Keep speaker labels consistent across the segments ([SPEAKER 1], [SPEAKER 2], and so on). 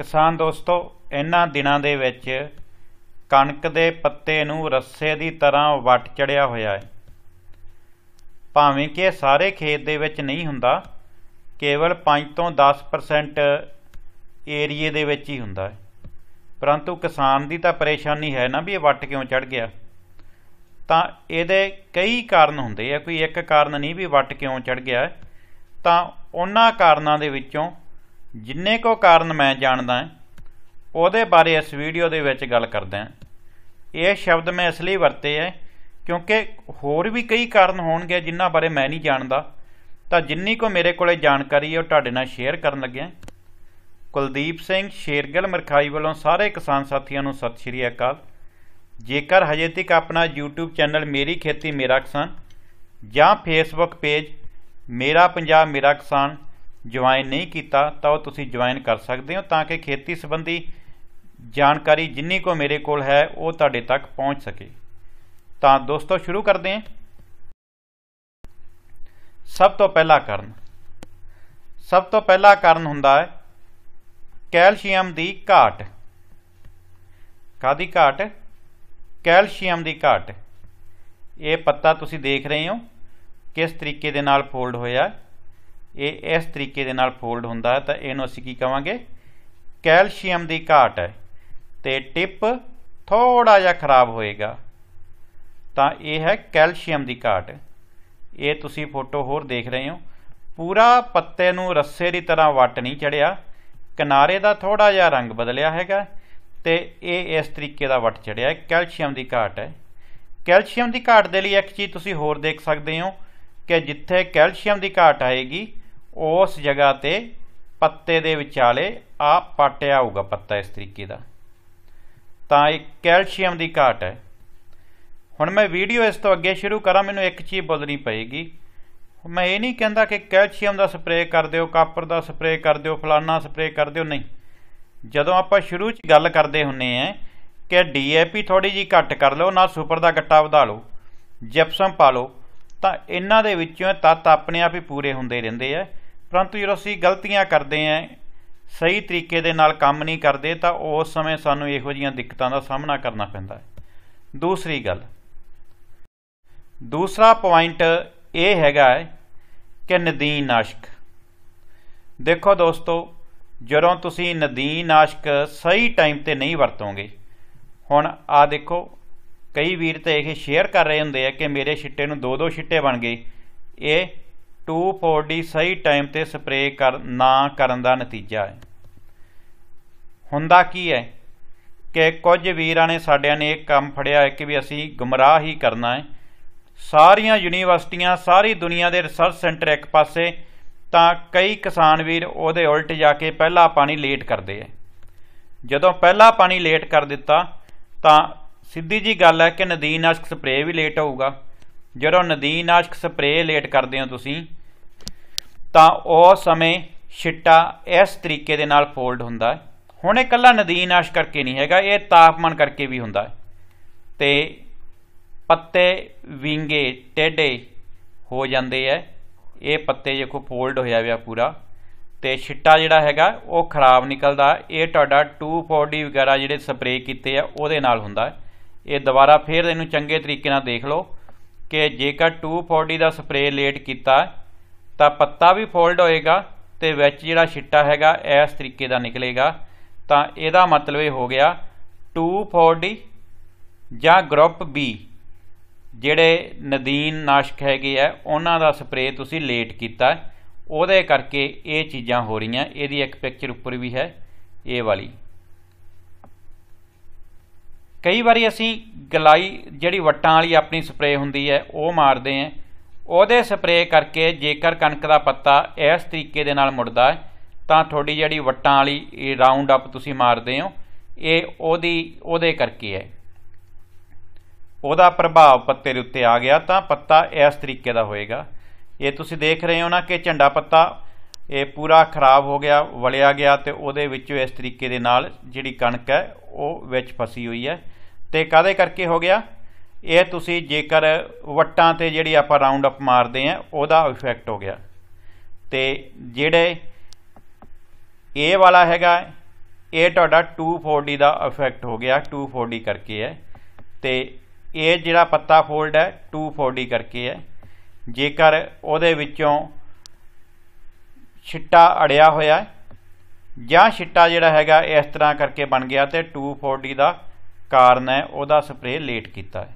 [SPEAKER 1] ਕਿਸਾਨ ਦੋਸਤੋ ਇਹਨਾਂ ਦਿਨਾਂ ਦੇ ਵਿੱਚ ਕਣਕ ਦੇ ਪੱਤੇ ਨੂੰ ਰੱਸੇ ਦੀ ਤਰ੍ਹਾਂ ਵਟ ਚੜਿਆ ਹੋਇਆ ਹੈ ਭਾਵੇਂ ਕਿ ਸਾਰੇ ਖੇਤ ਦੇ ਵਿੱਚ ਨਹੀਂ ਹੁੰਦਾ ਕੇਵਲ 5 ਤੋਂ 10% ਏਰੀਏ ਦੇ ਵਿੱਚ ਹੀ ਹੁੰਦਾ ਹੈ ਪਰੰਤੂ ਕਿਸਾਨ ਦੀ ਤਾਂ ਪਰੇਸ਼ਾਨੀ ਹੈ ਨਾ ਵੀ ਇਹ ਵਟ ਕਿਉਂ ਚੜ ਗਿਆ ਤਾਂ ਇਹਦੇ ਕਈ ਕਾਰਨ ਹੁੰਦੇ ਆ ਕੋਈ ਇੱਕ ਕਾਰਨ ਨਹੀਂ ਵੀ ਵਟ ਕਿਉਂ ਚੜ ਗਿਆ ਤਾਂ ਉਹਨਾਂ ਕਾਰਨਾਂ ਦੇ ਵਿੱਚੋਂ ਜਿੰਨੇ ਕੋ ਕਾਰਨ ਮੈਂ ਜਾਣਦਾ ਉਹਦੇ ਬਾਰੇ ਇਸ ਵੀਡੀਓ ਦੇ ਵਿੱਚ ਗੱਲ ਕਰਦੇ ਹਾਂ ਇਹ ਸ਼ਬਦ ਮੈਂ ਇਸ ਲਈ ਵਰਤੇ ਹੈ ਕਿਉਂਕਿ ਹੋਰ ਵੀ ਕਈ ਕਾਰਨ ਹੋਣਗੇ ਜਿਨ੍ਹਾਂ ਬਾਰੇ ਮੈਂ ਨਹੀਂ ਜਾਣਦਾ ਤਾਂ ਜਿੰਨੀ ਕੋ ਮੇਰੇ ਕੋਲੇ ਜਾਣਕਾਰੀ ਹੈ ਉਹ ਤੁਹਾਡੇ ਨਾਲ ਸ਼ੇਅਰ ਕਰਨ ਲੱਗਿਆ ਕੁਲਦੀਪ ਸਿੰਘ ਸ਼ੇਰਗਲ ਮਰਖਾਈ ਵੱਲੋਂ ਸਾਰੇ ਕਿਸਾਨ ਸਾਥੀਆਂ ਨੂੰ ਸਤਿ ਸ਼੍ਰੀ ਅਕਾਲ ਜੇਕਰ ਹਜੇ ਤੱਕ ਆਪਣਾ YouTube ਚੈਨਲ ਮੇਰੀ ਖੇਤੀ ਮੇਰਾ ਕਿਸਾਨ ਜਾਂ Facebook ਪੇਜ ਮੇਰਾ ਪੰਜਾਬ ਮੇਰਾ ਕਿਸਾਨ ਜੁਆਇਨ ਨਹੀਂ ਕੀਤਾ ਤਾਂ ਉਹ ਤੁਸੀਂ ਜੁਆਇਨ ਕਰ ਸਕਦੇ ਹੋ ਤਾਂ ਕਿ ਖੇਤੀ ਸੰਬੰਧੀ ਜਾਣਕਾਰੀ ਜਿੰਨੀ ਕੋ ਮੇਰੇ ਕੋਲ ਹੈ ਉਹ ਤੁਹਾਡੇ ਤੱਕ ਪਹੁੰਚ ਸਕੇ ਤਾਂ ਦੋਸਤੋ ਸ਼ੁਰੂ ਕਰਦੇ ਹਾਂ ਸਭ ਤੋਂ ਪਹਿਲਾ ਕਾਰਨ ਸਭ ਤੋਂ ਪਹਿਲਾ ਕਾਰਨ ਹੁੰਦਾ ਹੈ ਕੈਲਸ਼ੀਅਮ ਦੀ ਘਾਟ ਕਾਦੀ ਘਾਟ ਕੈਲਸ਼ੀਅਮ ਦੀ ਘਾਟ ਇਹ ਪੱਤਾ ਤੁਸੀਂ ਦੇਖ ਰਹੇ ਹੋ ਕਿਸ ਤਰੀਕੇ ਦੇ ਨਾਲ ਫੋਲਡ ਹੋਇਆ ਹੈ ਇਹ ਇਸ ਤਰੀਕੇ ਦੇ ਨਾਲ ਫੋਲਡ ਹੁੰਦਾ ਹੈ ਤਾਂ ਇਹਨੂੰ ਅਸੀਂ ਕੀ ਕਵਾਂਗੇ ਕੈਲਸ਼ੀਅਮ ਦੀ ਘਾਟ ਹੈ ਤੇ ਟਿਪ ਥੋੜਾ ਜਿਹਾ ਖਰਾਬ ਹੋਏਗਾ ਤਾਂ ਇਹ ਹੈ ਕੈਲਸ਼ੀਅਮ ਦੀ ਘਾਟ ਇਹ ਤੁਸੀਂ ਫੋਟੋ ਹੋਰ ਦੇਖ ਰਹੇ ਹੋ ਪੂਰਾ ਪੱਤੇ ਨੂੰ ਰੱਸੇ ਦੀ ਤਰ੍ਹਾਂ ਵਟ ਨਹੀਂ ਚੜਿਆ ਕਿਨਾਰੇ ਦਾ ਥੋੜਾ ਜਿਹਾ ਰੰਗ ਬਦਲਿਆ ਹੈਗਾ ਤੇ ਇਹ ਇਸ ਤਰੀਕੇ ਦਾ ਵਟ ਚੜਿਆ ਕੈਲਸ਼ੀਅਮ ਦੀ ਘਾਟ ਹੈ ਕੈਲਸ਼ੀਅਮ ਦੀ ਘਾਟ ਦੇ ਲਈ ਇੱਕ ਚੀਜ਼ ਤੁਸੀਂ ਹੋਰ ਦੇਖ ਸਕਦੇ ਹੋ ਕਿ ਜਿੱਥੇ ਕੈਲਸ਼ੀਅਮ ਦੀ ਘਾਟ ਆਏਗੀ ਉਸ ਜਗ੍ਹਾ ਤੇ ਪੱਤੇ ਦੇ ਵਿਚਾਲੇ ਆ ਪਾਟਿਆ ਹੋਊਗਾ ਪੱਤਾ ਇਸ ਤਰੀਕੇ ਦਾ ਤਾਂ ਇਹ ਕੈਲਸ਼ੀਅਮ ਦੀ ਘਾਟ ਹੈ ਹੁਣ ਮੈਂ ਵੀਡੀਓ ਇਸ ਤੋਂ ਅੱਗੇ ਸ਼ੁਰੂ ਕਰਾਂ ਮੈਨੂੰ ਇੱਕ ਚੀਜ਼ ਬੋਲਣੀ ਪਏਗੀ ਮੈਂ ਇਹ ਨਹੀਂ ਕਹਿੰਦਾ ਕਿ ਕੈਲਸ਼ੀਅਮ ਦਾ ਸਪਰੇਅ ਕਰ ਦਿਓ ਕਾਪਰ ਦਾ ਸਪਰੇਅ ਕਰ ਦਿਓ ਫਲਾਨਾ ਸਪਰੇਅ ਕਰ ਦਿਓ ਨਹੀਂ ਜਦੋਂ ਆਪਾਂ ਸ਼ੁਰੂ 'ਚ ਗੱਲ ਕਰਦੇ ਹੁੰਨੇ ਆ ਕਿ ਡੀਏਪੀ ਥੋੜੀ ਜੀ ਘੱਟ ਕਰ ਲਓ ਨਾਲ ਸੁਪਰ ਦਾ ਗੱਟਾ ਵਧਾ ਲਓ ਜਿਪਸਮ ਪਾ ਲਓ ਤਾਂ ਇਹਨਾਂ ਦੇ ਵਿੱਚੋਂ ਤੱਤ ਆਪਣੇ ਆਪ ਹੀ ਪੂਰੇ ਹੁੰਦੇ ਰਹਿੰਦੇ ਆ ਪਰੰਤੂ ਜਦੋਂ ਅਸੀਂ ਗਲਤੀਆਂ ਕਰਦੇ ਆਂ ਸਹੀ ਤਰੀਕੇ ਦੇ ਨਾਲ ਕੰਮ ਨਹੀਂ ਕਰਦੇ ਤਾਂ ਉਸ ਸਮੇਂ ਸਾਨੂੰ ਇਹੋ ਜੀਆਂ ਦਿੱਕਤਾਂ ਦਾ ਸਾਹਮਣਾ ਕਰਨਾ ਪੈਂਦਾ ਹੈ ਦੂਸਰੀ ਗੱਲ ਦੂਸਰਾ ਪੁਆਇੰਟ ਇਹ ਹੈਗਾ ਕਿ ਨਦੀਨ ਨਾਸ਼ਕ ਦੇਖੋ ਦੋਸਤੋ ਜਦੋਂ ਤੁਸੀਂ ਨਦੀਨ ਨਾਸ਼ਕ ਸਹੀ ਟਾਈਮ ਤੇ ਨਹੀਂ ਵਰਤੋਗੇ ਹੁਣ ਆ ਦੇਖੋ ਕਈ ਵੀਰ ਤੇ ਇਹ ਸ਼ੇਅਰ ਕਰ ਰਹੇ ਹੁੰਦੇ ਆ ਕਿ ਮੇਰੇ ਛਿੱਟੇ ਨੂੰ ਦੋ ਦੋ ਛਿੱਟੇ ਬਣ ਗਏ ਇਹ 240 ਸਹੀ ਟਾਈਮ ਤੇ ਸਪਰੇਅ ਕਰ ਨਾ ਕਰਨ ਦਾ ਨਤੀਜਾ ਹੈ ਹੁੰਦਾ ਕੀ ਹੈ ਕਿ ਕੁਝ ਵੀਰਾਂ ਨੇ ਸਾਡਿਆਂ ਨੇ ਇਹ ਕੰਮ ਫੜਿਆ ਹੈ ਕਿ ਵੀ ਅਸੀਂ ਗਮਰਾਹ ਹੀ ਕਰਨਾ ਹੈ ਸਾਰੀਆਂ ਯੂਨੀਵਰਸਿਟੀਆਂ ਸਾਰੀ ਦੁਨੀਆ ਦੇ ਰਿਸਰਚ ਸੈਂਟਰ ਇੱਕ ਪਾਸੇ ਤਾਂ ਕਈ ਕਿਸਾਨ ਵੀਰ ਉਹਦੇ ਉਲਟ ਜਾ ਕੇ ਪਹਿਲਾ ਪਾਣੀ ਲੇਟ ਕਰਦੇ ਐ ਜਦੋਂ ਪਹਿਲਾ ਪਾਣੀ ਲੇਟ ਕਰ ਦਿੱਤਾ ਤਾਂ ਸਿੱਧੀ ਜੀ ਗੱਲ ਹੈ ਕਿ ਨਦੀਨਾਸ਼ਕ ਸਪਰੇਅ ਵੀ ਲੇਟ ਹੋਊਗਾ ਜਦੋਂ ਨਦੀਨਾਸ਼ਕ ਸਪਰੇਅ ਲੇਟ ਕਰਦੇ ਹੋ ਤੁਸੀਂ ਤਾਂ ਉਹ ਸਮੇਂ ਛਿੱਟਾ ਇਸ ਤਰੀਕੇ ਦੇ ਨਾਲ ਫੋਲਡ ਹੁੰਦਾ ਹੈ ਹੁਣ ਇਹ ਕੱਲਾ ਨਦੀਨ ਆਸ਼ ਕਰਕੇ ਨਹੀਂ ਹੈਗਾ ਇਹ ਤਾਪਮਾਨ ਕਰਕੇ ਵੀ ਹੁੰਦਾ ਹੈ ਤੇ ਪੱਤੇ ਵਿੰਗੇ ਟੇਡੇ ਹੋ ਜਾਂਦੇ ਐ ਇਹ ਪੱਤੇ ਦੇਖੋ ਫੋਲਡ ਹੋਇਆ ਹੋਇਆ ਪੂਰਾ ਤੇ ਛਿੱਟਾ ਜਿਹੜਾ ਹੈਗਾ ਉਹ ਖਰਾਬ ਨਿਕਲਦਾ ਇਹ ਤੁਹਾਡਾ 240 ਵਗੈਰਾ ਜਿਹੜੇ ਸਪਰੇਅ ਕੀਤੇ ਆ ਉਹਦੇ ਨਾਲ ਹੁੰਦਾ ਇਹ ਦੁਬਾਰਾ ਫੇਰ ਇਹਨੂੰ ਚੰਗੇ ਤਰੀਕੇ ਨਾਲ ਦੇਖ ਲਓ ਕਿ ਜੇਕਰ 240 ਦਾ ਸਪਰੇਅ ਲੇਟ ਕੀਤਾ ਤਾਂ ਪੱਤਾ ਵੀ ਫੋਲਡ ਹੋਏਗਾ ਤੇ ਵਿੱਚ ਜਿਹੜਾ ਛਿੱਟਾ ਹੈਗਾ ਇਸ ਤਰੀਕੇ ਦਾ ਨਿਕਲੇਗਾ ਤਾਂ ਇਹਦਾ ਮਤਲਬ ਇਹ ਹੋ ਗਿਆ 240 ਜਾਂ ਗਰੁੱਪ B ਜਿਹੜੇ ਨਦੀਨ ਨਾਸ਼ਕ ਹੈਗੇ ਆ ਉਹਨਾਂ ਦਾ ਸਪਰੇਅ ਤੁਸੀਂ ਲੇਟ ਕੀਤਾ ਉਹਦੇ ਕਰਕੇ ਇਹ ਚੀਜ਼ਾਂ ਹੋ ਰਹੀਆਂ ਇਹਦੀ ਇੱਕ ਪਿਕਚਰ ਉੱਪਰ ਵੀ ਹੈ ਇਹ ਵਾਲੀ ਕਈ ਵਾਰੀ ਅਸੀਂ ਗਲਾਈ ਜਿਹੜੀ ਵਟਾਂ ਵਾਲੀ ਆਪਣੀ ਸਪਰੇਅ ਹੁੰਦੀ ਹੈ ਉਹ ਮਾਰਦੇ ਆਂ ਉਹਦੇ ਸਪਰੇਅ ਕਰਕੇ ਜੇਕਰ ਕਣਕ ਦਾ ਪੱਤਾ ਇਸ ਤਰੀਕੇ ਦੇ ਨਾਲ ਮੁੜਦਾ ਤਾਂ ਤੁਹਾਡੀ ਜਿਹੜੀ ਵਟਾਂ ਵਾਲੀ ਰਾਉਂਡ ਅਪ ਤੁਸੀਂ ਮਾਰਦੇ ਹੋ ਇਹ ਉਹਦੀ ਉਹਦੇ ਕਰਕੇ ਹੈ ਉਹਦਾ ਪ੍ਰਭਾਵ ਪੱਤੇ ਦੇ ਉੱਤੇ ਆ ਗਿਆ ਤਾਂ ਪੱਤਾ ਇਸ ਤਰੀਕੇ ਦਾ ਹੋਏਗਾ ਇਹ ਤੁਸੀਂ ਦੇਖ ਰਹੇ ਹੋ ਨਾ ਕਿ ਝੰਡਾ ਪੱਤਾ ਇਹ ਪੂਰਾ ਖਰਾਬ ਹੋ ਗਿਆ ਵਲਿਆ ਗਿਆ ਤੇ ਉਹਦੇ ਵਿੱਚੋਂ ਇਸ ਤਰੀਕੇ ਦੇ ਨਾਲ ਜਿਹੜੀ ਕਣਕ ਹੈ ਉਹ ਵਿੱਚ ਫਸੀ ਹੋਈ ਹੈ ਤੇ ਕਾਦੇ ਕਰਕੇ ਹੋ ਗਿਆ ਇਹ ਤੁਸੀਂ ਜੇਕਰ ਵਟਾਂ ਤੇ ਜਿਹੜੀ ਆਪਾਂ ਰਾਉਂਡ ਅਪ ਮਾਰਦੇ ਆ ਉਹਦਾ ਇਫੈਕਟ ਹੋ ਗਿਆ ਤੇ ਜਿਹੜੇ ਇਹ ਵਾਲਾ ਹੈਗਾ ਇਹ ਤੁਹਾਡਾ 240 ਦਾ ਇਫੈਕਟ ਹੋ ਗਿਆ 240 ਕਰਕੇ ਹੈ ਤੇ ਇਹ ਜਿਹੜਾ ਪੱਤਾ ਫੋਲਡ ਹੈ 240 ਕਰਕੇ ਹੈ ਜੇਕਰ ਉਹਦੇ ਵਿੱਚੋਂ ਛਿੱਟਾ ਅੜਿਆ ਹੋਇਆ ਹੈ ਜਾਂ ਛਿੱਟਾ ਜਿਹੜਾ ਹੈਗਾ ਇਸ ਤਰ੍ਹਾਂ ਕਰਕੇ ਬਣ ਗਿਆ ਤੇ 240 ਦਾ ਕਾਰਨ ਹੈ ਉਹਦਾ ਸਪਰੇਅ ਲੇਟ ਕੀਤਾ ਹੈ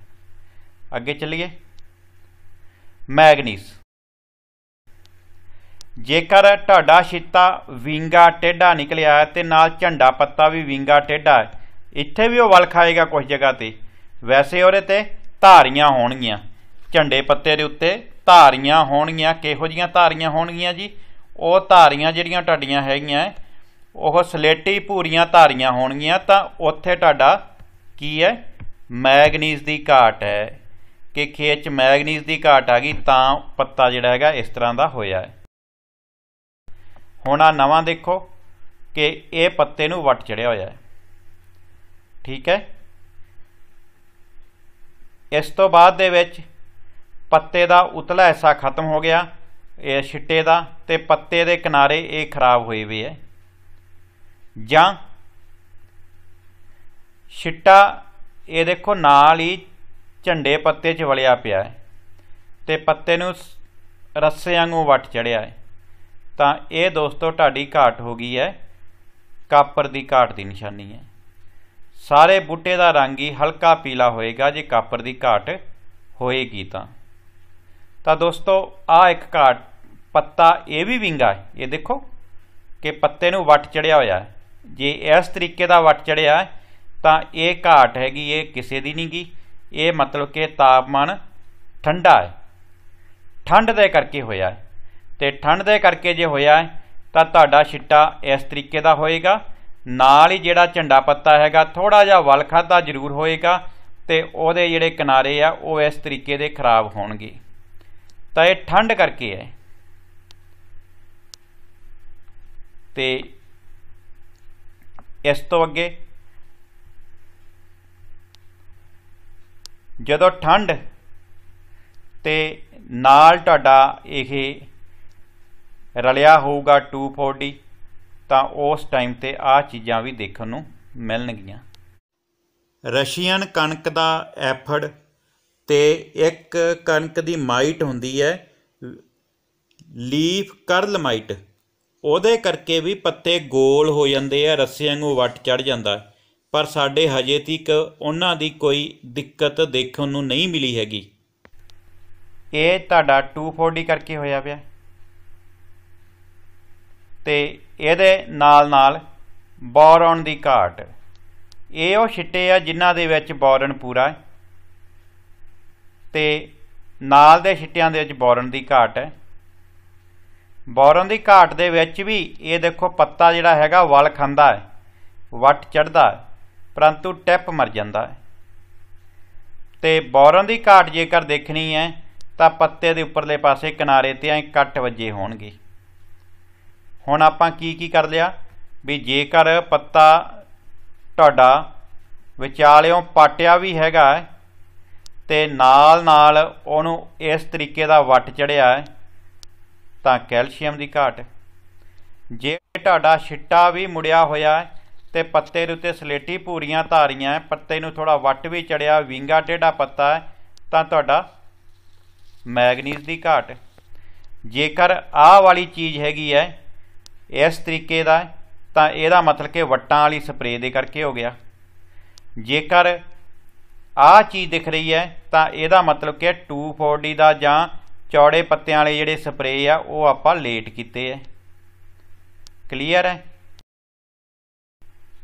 [SPEAKER 1] ਅੱਗੇ ਚੱਲੀਏ ਮੈਗਨੀਜ਼ ਜੇਕਰ ਤੁਹਾਡਾ ਛਿੱਤਾ ਵਿੰਗਾ ਟੇਡਾ ਨਿਕਲਿਆ ਤੇ ਨਾਲ ਝੰਡਾ ਪੱਤਾ ਵੀ ਵਿੰਗਾ ਟੇਡਾ ਇੱਥੇ ਵੀ ਉਹ ਵਲ ਖਾਏਗਾ ਕੁਝ ਜਗ੍ਹਾ ਤੇ ਵੈਸੇ ਉਹਦੇ ਤੇ ਧਾਰੀਆਂ ਹੋਣਗੀਆਂ ਝੰਡੇ ਪੱਤੇ ਦੇ ਉੱਤੇ ਧਾਰੀਆਂ ਹੋਣਗੀਆਂ ਕਿਹੋ ਜੀਆਂ ਧਾਰੀਆਂ ਹੋਣਗੀਆਂ ਜੀ ਉਹ ਧਾਰੀਆਂ ਜਿਹੜੀਆਂ ਟੱਡੀਆਂ ਹੈਗੀਆਂ ਉਹ ਸਲੇਟੀ ਭੂਰੀਆਂ ਧਾਰੀਆਂ ਹੋਣਗੀਆਂ ਤਾਂ ਉੱਥੇ ਤੁਹਾਡਾ ਕੀ ਹੈ ਮੈਗਨੀਜ਼ ਦੀ ਘਾਟ ਹੈ ਕਿ ਖੇਤ 'ਚ ਮੈਗਨੀਜ਼ ਦੀ ਘਾਟ ਆ ਗਈ ਤਾਂ ਪੱਤਾ ਜਿਹੜਾ ਹੈਗਾ ਇਸ ਤਰ੍ਹਾਂ ਦਾ ਹੋਇਆ ਹੈ ਹੁਣ ਆ ਨਵਾਂ ਦੇਖੋ ਕਿ ਇਹ ਪੱਤੇ ਨੂੰ ਵੱਟ ਚੜਿਆ ਹੋਇਆ ਹੈ ਠੀਕ ਹੈ ਇਸ ਤੋਂ ਬਾਅਦ ਦੇ ਵਿੱਚ ਪੱਤੇ ਦਾ ਉਤਲਾ ਹਿੱਸਾ ਖਤਮ ਹੋ ਗਿਆ ਇਹ ਛਿੱਟੇ ਦਾ ਤੇ ਪੱਤੇ ਦੇ ਕਿਨਾਰੇ ਇਹ ਖਰਾਬ ਹੋਏ ਹੋਏ ਹੈ ਜਾਂ ਛਿੱਟਾ ਇਹ ਦੇਖੋ ਨਾਲ ਹੀ ਝੰਡੇ ਪੱਤੇ 'ਚ ਵਲਿਆ ਪਿਆ ਹੈ ਤੇ ਪੱਤੇ ਨੂੰ ਰੱਸੇ ਵਾਂਗੂ ਵੱਟ ਚੜਿਆ ਹੈ ਤਾਂ ਇਹ ਦੋਸਤੋ ਢਾਡੀ ਘਾਟ ਹੋ ਗਈ ਹੈ ਕਾਪਰ ਦੀ ਘਾਟ ਦੀ ਨਿਸ਼ਾਨੀ ਹੈ ਸਾਰੇ ਬੂਟੇ ਦਾ ਰੰਗ ਹੀ ਹਲਕਾ ਪੀਲਾ ਹੋਏਗਾ ਜੇ ਕਾਪਰ ਦੀ ਘਾਟ ਹੋਏਗੀ ਤਾਂ ਤਾਂ ਦੋਸਤੋ ਆ ਇੱਕ ਘਾਟ ਪੱਤਾ ਇਹ ਵੀ ਵਿੰਗਾ ਹੈ ਇਹ ਦੇਖੋ ਕਿ ਪੱਤੇ ਨੂੰ ਵੱਟ ਚੜਿਆ ਹੋਇਆ ਹੈ ਜੇ ਇਸ ਤਰੀਕੇ ਦਾ ਵੱਟ ਚੜਿਆ ਤਾਂ ਇਹ ਘਾਟ ਹੈਗੀ ਇਹ ਕਿਸੇ ਦੀ ਨਹੀਂਗੀ ਇਹ ਮਤਲਬ ਕਿ ਤਾਪਮਾਨ ਠੰਡਾ ਹੈ ਠੰਡ ਦੇ ਕਰਕੇ ਹੋਇਆ ਹੈ ਤੇ ਠੰਡ ਦੇ ਕਰਕੇ ਜੇ ਹੋਇਆ ਹੈ ਤਾਂ ਤੁਹਾਡਾ ਛਿੱਟਾ ਇਸ ਤਰੀਕੇ ਦਾ ਹੋਏਗਾ ਨਾਲ ਹੀ ਜਿਹੜਾ ਝੰਡਾ ਪੱਤਾ ਹੈਗਾ ਥੋੜਾ ਜਿਹਾ ਵਲਖਾਦਾ ਖਾਦਾ ਜ਼ਰੂਰ ਹੋਏਗਾ ਤੇ ਉਹਦੇ ਜਿਹੜੇ ਕਿਨਾਰੇ ਆ ਉਹ ਇਸ ਤਰੀਕੇ ਦੇ ਖਰਾਬ ਹੋਣਗੇ ਤਾਂ ਇਹ ਠੰਡ ਕਰਕੇ ਹੈ ਤੇ ਇਸ ਤੋਂ ਅੱਗੇ ਜਦੋਂ ਠੰਡ ਤੇ ਨਾਲ ਤੁਹਾਡਾ ਇਹ ਰਲਿਆ ਹੋਊਗਾ 240 ਤਾਂ ਉਸ ਟਾਈਮ ਤੇ ਆ ਚੀਜ਼ਾਂ ਵੀ ਦੇਖਣ ਨੂੰ ਮਿਲਣਗੀਆਂ ਰਸ਼ੀਅਨ ਕਣਕ ਦਾ ਐਫਰਡ ਤੇ ਇੱਕ ਕਣਕ ਦੀ ਮਾਈਟ ਹੁੰਦੀ ਹੈ ਲੀਫ ਕਰਲ ਮਾਈਟ ਉਹਦੇ ਕਰਕੇ ਵੀ ਪੱਤੇ ਗੋਲ ਹੋ ਜਾਂਦੇ ਆ ਰੱਸੇ ਵਾਂਗੂ ਵੱਟ ਚੜ ਜਾਂਦਾ ਹੈ ਪਰ ਸਾਡੇ ਹਜੇ ਤੱਕ ਉਹਨਾਂ ਦੀ ਕੋਈ ਦਿੱਕਤ ਦੇਖਣ ਨੂੰ ਨਹੀਂ ਮਿਲੀ ਹੈਗੀ ਇਹ ਤੁਹਾਡਾ 240 ਕਰਕੇ ਹੋਇਆ ਪਿਆ ਤੇ ਇਹਦੇ ਨਾਲ ਨਾਲ ਬੋਰਨ ਦੀ ਘਾਟ ਇਹ ਉਹ ਛਿੱਟੇ ਆ ਜਿਨ੍ਹਾਂ ਦੇ ਵਿੱਚ ਬੋਰਨ ਪੂਰਾ ਹੈ ਤੇ ਨਾਲ ਦੇ ਛਿੱਟਿਆਂ ਦੇ ਵਿੱਚ ਬੋਰਨ ਦੀ ਘਾਟ ਹੈ ਬੋਰਨ ਦੀ ਘਾਟ ਦੇ ਵਿੱਚ ਵੀ ਇਹ ਦੇਖੋ ਪੱਤਾ ਜਿਹੜਾ ਹੈਗਾ ਵਲ ਖਾਂਦਾ ਹੈ ਵੱਟ ਚੜਦਾ ਹੈ ਪਰੰਤੂ ਟਿਪ ਮਰ ਜਾਂਦਾ ਹੈ ਤੇ ਬੌਰਨ ਦੀ ਘਾਟ ਜੇਕਰ ਦੇਖਣੀ ਹੈ ਤਾਂ ਪੱਤੇ ਦੇ ਉੱਪਰਲੇ ਪਾਸੇ ਕਿਨਾਰੇ ਤੇ ਐ ਕੱਟ ਵੱਜੇ ਹੋਣਗੇ ਹੁਣ ਆਪਾਂ ਕੀ ਕੀ ਕਰ ਲਿਆ ਵੀ ਜੇਕਰ ਪੱਤਾ ਤੁਹਾਡਾ ਵਿਚਾਲਿਓਂ ਪਾਟਿਆ ਵੀ ਹੈਗਾ ਤੇ ਨਾਲ ਨਾਲ ਉਹਨੂੰ ਇਸ ਤਰੀਕੇ ਦਾ ਵੱਟ ਚੜਿਆ ਹੈ ਤਾਂ ਕੈਲਸ਼ੀਅਮ ਦੀ ਘਾਟ ਜੇ ਤੁਹਾਡਾ ਛਿੱਟਾ ਵੀ ਮੁੜਿਆ ਹੋਇਆ ਹੈ ਤੇ ਪੱਤੇ ਦੇ ਉੱਤੇ ਸਲੇਟੀ ਭੂਰੀਆਂ ਧਾਰੀਆਂ ਪੱਤੇ ਨੂੰ ਥੋੜਾ ਵੱਟ ਵੀ ਚੜਿਆ ਵਿੰਗਾ ਟੇਡਾ ਪੱਤਾ ਹੈ ਤਾਂ ਤੁਹਾਡਾ ਮੈਗਨੀਜ਼ ਦੀ ਘਾਟ ਜੇਕਰ ਆਹ ਵਾਲੀ ਚੀਜ਼ ਹੈਗੀ ਹੈ ਇਸ ਤਰੀਕੇ ਦਾ ਤਾਂ ਇਹਦਾ ਮਤਲਬ ਕਿ ਵਟਾਂ ਵਾਲੀ ਸਪਰੇਅ ਦੇ ਕਰਕੇ ਹੋ ਗਿਆ ਜੇਕਰ ਆਹ ਚੀਜ਼ ਦਿਖ ਰਹੀ ਹੈ ਤਾਂ ਇਹਦਾ ਮਤਲਬ ਕਿ 240 ਦਾ ਜਾਂ ਚੌੜੇ ਪੱਤਿਆਂ ਵਾਲੇ ਜਿਹੜੇ ਸਪਰੇਅ ਆ ਉਹ ਆਪਾਂ ਲੇਟ ਕੀਤੇ ਐ ਕਲੀਅਰ ਹੈ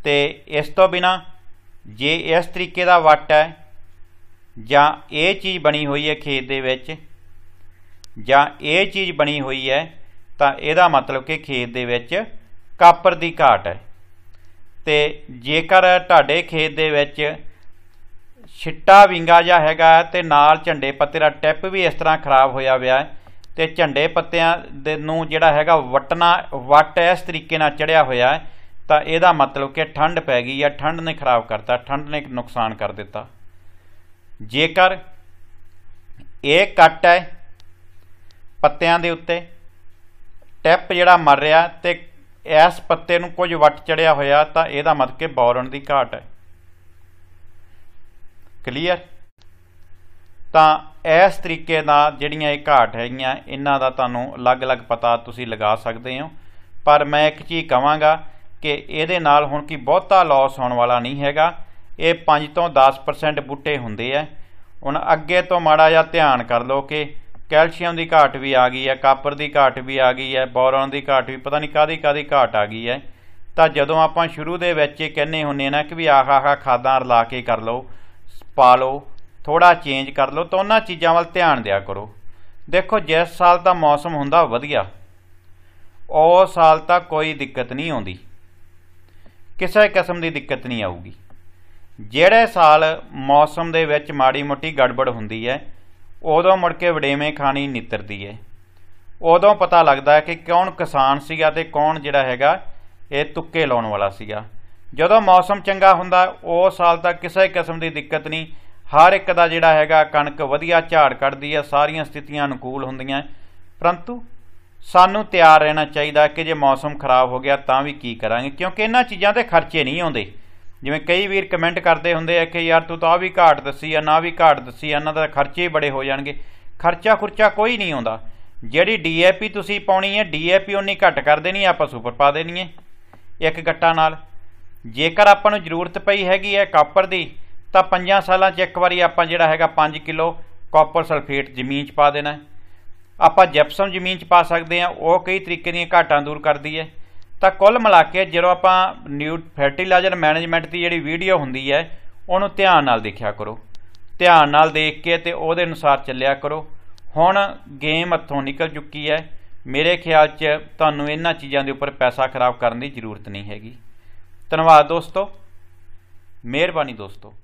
[SPEAKER 1] ਤੇ ਇਸ ਤੋਂ ਬਿਨਾ ਜੇ ਇਸ ਤਰੀਕੇ ਦਾ ਵੱਟ ਹੈ ਜਾਂ ਇਹ ਚੀਜ਼ ਬਣੀ ਹੋਈ ਹੈ ਖੇਤ ਦੇ ਵਿੱਚ ਜਾਂ ਇਹ ਚੀਜ਼ ਬਣੀ ਹੋਈ ਹੈ ਤਾਂ ਇਹਦਾ ਮਤਲਬ ਕਿ ਖੇਤ ਦੇ ਵਿੱਚ ਕਾਪਰ ਦੀ ਘਾਟ ਹੈ ਤੇ ਜੇਕਰ ਤੁਹਾਡੇ ਖੇਤ ਦੇ ਵਿੱਚ ਛਿੱਟਾ ਵਿੰਗਾ ਜਾਂ ਹੈਗਾ ਤੇ ਨਾਲ ਝੰਡੇ ਪੱਤੇ ਦਾ ਟਿਪ ਵੀ ਇਸ ਤਰ੍ਹਾਂ ਖਰਾਬ ਹੋਇਆ ਹੋਇਆ ਹੈ ਤੇ ਝੰਡੇ ਪੱਤਿਆਂ ਦੇ ਨੂੰ ਜਿਹੜਾ ਹੈਗਾ ਵਟਣਾ ਵਟ ਇਸ ਤਰੀਕੇ ਨਾਲ ਚੜਿਆ ਹੋਇਆ ਹੈ ਤਾਂ ਇਹਦਾ ਮਤਲਬ ਕਿ ਠੰਡ ਪੈ ਗਈ ਜਾਂ ਠੰਡ ਨੇ ਖਰਾਬ ਕਰਤਾ ਠੰਡ ਨੇ ਨੁਕਸਾਨ ਕਰ ਦਿੱਤਾ ਜੇਕਰ ਇਹ ਕੱਟ ਹੈ ਪੱਤਿਆਂ ਦੇ ਉੱਤੇ ਟੈਪ ਜਿਹੜਾ ਮਰ ਰਿਹਾ ਤੇ ਇਸ ਪੱਤੇ ਨੂੰ ਕੁਝ ਵੱਟ ਚੜਿਆ ਹੋਇਆ ਤਾਂ ਇਹਦਾ ਮਤਲਬ ਕਿ ਬੌਰਨ ਦੀ ਘਾਟ ਹੈ ਕਲੀਅਰ ਤਾਂ ਇਸ ਤਰੀਕੇ ਨਾਲ ਜਿਹੜੀਆਂ ਇਹ ਘਾਟ ਹੈਗੀਆਂ ਇਹਨਾਂ ਦਾ ਤੁਹਾਨੂੰ ਅਲੱਗ-ਅਲੱਗ ਪਤਾ ਤੁਸੀਂ ਲਗਾ ਸਕਦੇ ਹੋ ਪਰ ਮੈਂ ਇੱਕ ਚੀਜ਼ ਕਹਾਂਗਾ ਕਿ ਇਹਦੇ ਨਾਲ ਹੁਣ ਕੀ ਬਹੁਤਾ ਲਾਸ ਹੋਣ ਵਾਲਾ ਨਹੀਂ ਹੈਗਾ ਇਹ 5 ਤੋਂ 10% ਬੂਟੇ ਹੁੰਦੇ ਆ ਹੁਣ ਅੱਗੇ ਤੋਂ ਮਾੜਾ ਜਿਹਾ ਧਿਆਨ ਕਰ ਲਓ ਕਿ ਕੈਲਸ਼ੀਅਮ ਦੀ ਘਾਟ ਵੀ ਆ ਗਈ ਹੈ ਕਾਪਰ ਦੀ ਘਾਟ ਵੀ ਆ ਗਈ ਹੈ ਬੋਰਨ ਦੀ ਘਾਟ ਵੀ ਪਤਾ ਨਹੀਂ ਕਾਦੀ ਕਾਦੀ ਘਾਟ ਆ ਗਈ ਹੈ ਤਾਂ ਜਦੋਂ ਆਪਾਂ ਸ਼ੁਰੂ ਦੇ ਵਿੱਚ ਇਹ ਕਹਿੰਨੇ ਹੁੰਨੇ ਨਾ ਕਿ ਵੀ ਆਹ ਆਹ ਖਾਦਾਂ ਰਲਾ ਕੇ ਕਰ ਲਓ ਪਾ ਲਓ ਥੋੜਾ ਚੇਂਜ ਕਰ ਲਓ ਤਾਂ ਉਹਨਾਂ ਚੀਜ਼ਾਂ ਵੱਲ ਧਿਆਨ ਦਿਆ ਕਰੋ ਦੇਖੋ ਜਿਸ ਸਾਲ ਦਾ ਮੌਸਮ ਹੁੰਦਾ ਵਧੀਆ ਉਹ ਸਾਲ ਤਾਂ ਕੋਈ ਦਿੱਕਤ ਨਹੀਂ ਆਉਂਦੀ ਕਿਸੇ ਕਿਸਮ ਦੀ ਦਿੱਕਤ ਨਹੀਂ ਆਊਗੀ ਜਿਹੜੇ ਸਾਲ ਮੌਸਮ ਦੇ ਵਿੱਚ ਮਾੜੀ ਮੋਟੀ ਗੜਬੜ ਹੁੰਦੀ ਹੈ ਉਦੋਂ ਮੁੜ ਕੇ ਵਡੇਵੇਂ ਖਾਣੀ ਨਿਤਰਦੀ ਹੈ ਉਦੋਂ ਪਤਾ ਲੱਗਦਾ ਹੈ ਕਿ ਕੌਣ ਕਿਸਾਨ ਸੀਗਾ ਤੇ ਕੌਣ ਜਿਹੜਾ ਹੈਗਾ ਇਹ ਤੁੱਕੇ ਲਾਉਣ ਵਾਲਾ ਸੀਗਾ ਜਦੋਂ ਮੌਸਮ ਚੰਗਾ ਹੁੰਦਾ ਉਹ ਸਾਲ ਤੱਕ ਕਿਸੇ ਕਿਸਮ ਦੀ ਦਿੱਕਤ ਨਹੀਂ ਹਰ ਇੱਕ ਦਾ ਜਿਹੜਾ ਹੈਗਾ ਕਣਕ ਵਧੀਆ ਝਾੜ ਕੱਢਦੀ ਹੈ ਸਾਰੀਆਂ ਸਥਿਤੀਆਂ ਅਨੁਕੂਲ ਹੁੰਦੀਆਂ ਪਰੰਤੂ ਸਾਨੂੰ ਤਿਆਰ ਰਹਿਣਾ ਚਾਹੀਦਾ ਕਿ ਜੇ ਮੌਸਮ ਖਰਾਬ ਹੋ ਗਿਆ ਤਾਂ ਵੀ ਕੀ ਕਰਾਂਗੇ ਕਿਉਂਕਿ ਇਹਨਾਂ ਚੀਜ਼ਾਂ ਤੇ ਖਰਚੇ ਨਹੀਂ ਆਉਂਦੇ ਜਿਵੇਂ ਕਈ ਵੀਰ ਕਮੈਂਟ ਕਰਦੇ ਹੁੰਦੇ ਆ ਕਿ ਯਾਰ ਤੂੰ ਤਾਂ ਆ ਵੀ ਘਾਟ ਦੱਸੀ ਆ ਨਾ ਵੀ ਘਾਟ ਦੱਸੀ ਇਹਨਾਂ ਦਾ ਖਰਚੇ ਬੜੇ ਹੋ ਜਾਣਗੇ ਖਰਚਾ ਖੁਰਚਾ ਕੋਈ ਨਹੀਂ ਆਉਂਦਾ ਜਿਹੜੀ ਡੀਏਪੀ ਤੁਸੀਂ ਪਾਉਣੀ ਹੈ ਡੀਏਪੀ ਉਨੀ ਘੱਟ ਕਰ ਦੇਣੀ ਆਪਾਂ ਸੁਪਰ ਪਾ ਦੇਣੀ ਹੈ ਇੱਕ ਗੱਟਾ ਨਾਲ ਜੇਕਰ ਆਪਾਂ ਨੂੰ ਜ਼ਰੂਰਤ ਪਈ ਹੈਗੀ ਹੈ ਕਾਪਰ ਦੀ ਤਾਂ 5 ਸਾਲਾਂ 'ਚ ਇੱਕ ਵਾਰੀ ਆਪਾਂ ਜਿਹੜਾ ਹੈਗਾ 5 ਕਿਲੋ ਕਾਪਰ ਸਲਫੇਟ ਜ਼ਮੀਨ 'ਚ ਪਾ ਦੇਣਾ ਹੈ ਆਪਾਂ ਜੈਪਸਮ ਜ਼ਮੀਨ 'ਚ ਪਾ ਸਕਦੇ ਆ ਉਹ ਕਈ ਤਰੀਕੇ ਦੀਆਂ ਘਾਟਾਂ ਦੂਰ ਕਰਦੀ ਹੈ ਤਾਂ ਕੁੱਲ ਮਿਲਾ ਕੇ ਜਦੋਂ ਆਪਾਂ ਨਿਊ ਫਰਟੀਲਾਈਜ਼ਰ ਮੈਨੇਜਮੈਂਟ ਦੀ ਜਿਹੜੀ ਵੀਡੀਓ ਹੁੰਦੀ ਹੈ ਉਹਨੂੰ ਧਿਆਨ ਨਾਲ ਦੇਖਿਆ ਕਰੋ ਧਿਆਨ ਨਾਲ ਦੇਖ ਕੇ ਤੇ ਉਹਦੇ ਅਨੁਸਾਰ ਚੱਲਿਆ ਕਰੋ ਹੁਣ ਗੇਮ ਹੱਥੋਂ ਨਿਕਲ ਚੁੱਕੀ ਹੈ ਮੇਰੇ ਖਿਆਲ 'ਚ ਤੁਹਾਨੂੰ ਇਹਨਾਂ ਚੀਜ਼ਾਂ ਦੇ ਉੱਪਰ ਪੈਸਾ ਖਰਾਬ ਕਰਨ ਦੀ ਜ਼ਰੂਰਤ ਨਹੀਂ ਹੈਗੀ ਧੰਨਵਾਦ ਦੋਸਤੋ ਮਿਹਰਬਾਨੀ ਦੋਸਤੋ